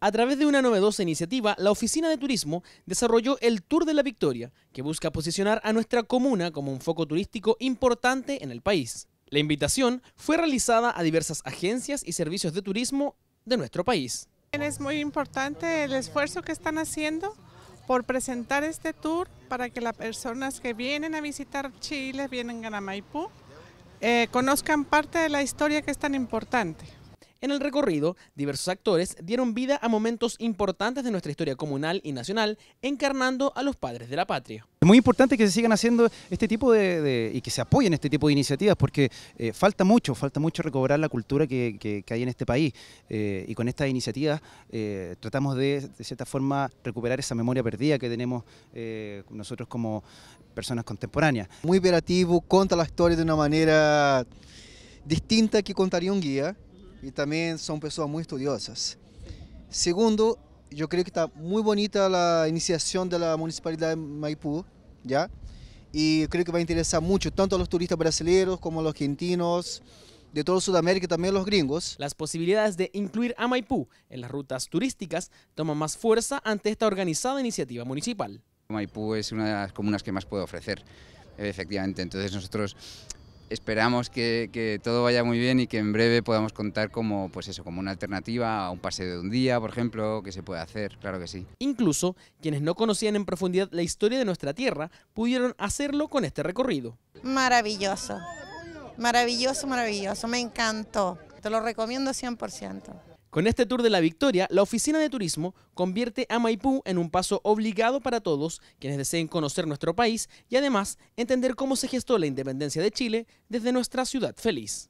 A través de una novedosa iniciativa, la Oficina de Turismo desarrolló el Tour de la Victoria, que busca posicionar a nuestra comuna como un foco turístico importante en el país. La invitación fue realizada a diversas agencias y servicios de turismo de nuestro país. Es muy importante el esfuerzo que están haciendo por presentar este tour para que las personas que vienen a visitar Chile, vienen a Maipú, eh, conozcan parte de la historia que es tan importante. En el recorrido, diversos actores dieron vida a momentos importantes de nuestra historia comunal y nacional, encarnando a los padres de la patria. Es muy importante que se sigan haciendo este tipo de, y que se apoyen este tipo de iniciativas porque eh, falta mucho, falta mucho recobrar la cultura que, hay en este país eh, y con estas iniciativas eh, tratamos de, de cierta forma, recuperar esa memoria perdida que tenemos nosotros como personas contemporáneas. Muy operativo, cuenta la historia de una manera distinta que contaría un guía y también son personas muy estudiosas. Segundo, yo creo que está muy bonita la iniciación de la municipalidad de Maipú, ¿ya? Y creo que va a interesar mucho tanto a los turistas brasileños como a los argentinos, de todo Sudamérica y también los gringos. Las posibilidades de incluir a Maipú en las rutas turísticas toman más fuerza ante esta organizada iniciativa municipal. Maipú es una de las comunas que más puede ofrecer, efectivamente. Entonces nosotros esperamos que, todo vaya muy bien y que en breve podamos contar como, pues eso, como una alternativa a un paseo de un día, por ejemplo, que se puede hacer, claro que sí. Incluso quienes no conocían en profundidad la historia de nuestra tierra pudieron hacerlo con este recorrido. Maravilloso, maravilloso, maravilloso, me encantó. Te lo recomiendo 100%. Con este tour de la victoria, la Oficina de Turismo convierte a Maipú en un paso obligado para todos quienes deseen conocer nuestro país y además entender cómo se gestó la independencia de Chile desde nuestra ciudad feliz.